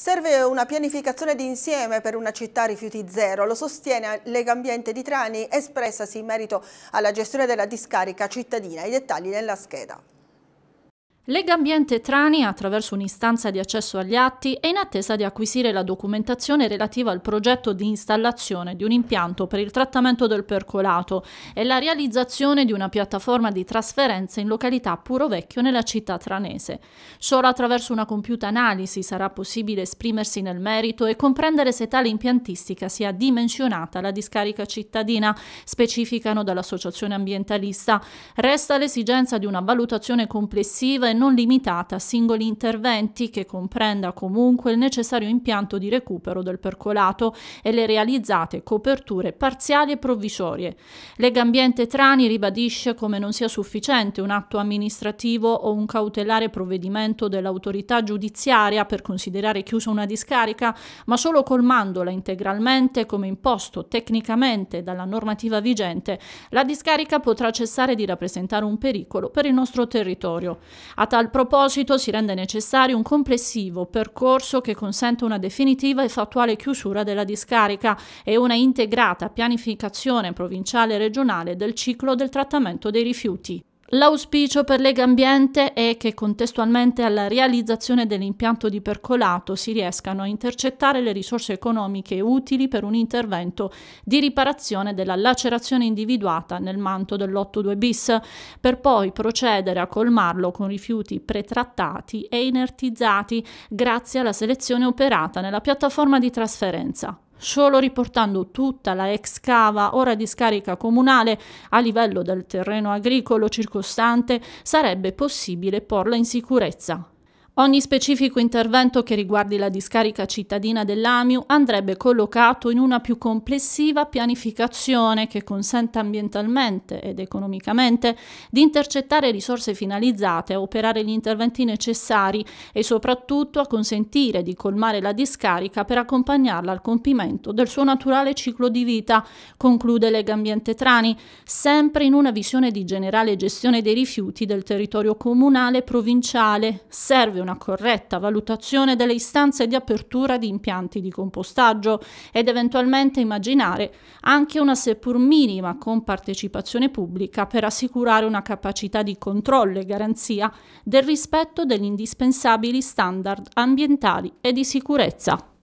Serve una pianificazione d'insieme per una città rifiuti zero, lo sostiene Legambiente di Trani espressasi in merito alla gestione della discarica cittadina. I dettagli nella scheda. Legambiente Trani, attraverso un'istanza di accesso agli atti, è in attesa di acquisire la documentazione relativa al progetto di installazione di un impianto per il trattamento del percolato e la realizzazione di una piattaforma di trasferenza in località Purovecchio nella città tranese. Solo attraverso una compiuta analisi sarà possibile esprimersi nel merito e comprendere se tale impiantistica sia dimensionata alla discarica cittadina, specificano dall'associazione ambientalista. Resta l'esigenza di una valutazione complessiva e non limitata a singoli interventi che comprenda comunque il necessario impianto di recupero del percolato e le realizzate coperture parziali e provvisorie. Legambiente Trani ribadisce come non sia sufficiente un atto amministrativo o un cautelare provvedimento dell'autorità giudiziaria per considerare chiusa una discarica, ma solo colmandola integralmente come imposto tecnicamente dalla normativa vigente, la discarica potrà cessare di rappresentare un pericolo per il nostro territorio. A a tal proposito si rende necessario un complessivo percorso che consenta una definitiva e fattuale chiusura della discarica e una integrata pianificazione provinciale e regionale del ciclo del trattamento dei rifiuti. L'auspicio per Lega Ambiente è che contestualmente alla realizzazione dell'impianto di percolato si riescano a intercettare le risorse economiche utili per un intervento di riparazione della lacerazione individuata nel manto dell'82 bis, per poi procedere a colmarlo con rifiuti pretrattati e inertizzati grazie alla selezione operata nella piattaforma di trasferenza. Solo riportando tutta la ex cava, ora discarica comunale, a livello del terreno agricolo circostante, sarebbe possibile porla in sicurezza Ogni specifico intervento che riguardi la discarica cittadina dell'AMIU andrebbe collocato in una più complessiva pianificazione che consenta ambientalmente ed economicamente di intercettare risorse finalizzate a operare gli interventi necessari e soprattutto a consentire di colmare la discarica per accompagnarla al compimento del suo naturale ciclo di vita, conclude Legambiente Trani, sempre in una visione di generale gestione dei rifiuti del territorio comunale e provinciale. Serve una una corretta valutazione delle istanze di apertura di impianti di compostaggio ed eventualmente immaginare anche una seppur minima compartecipazione pubblica per assicurare una capacità di controllo e garanzia del rispetto degli indispensabili standard ambientali e di sicurezza.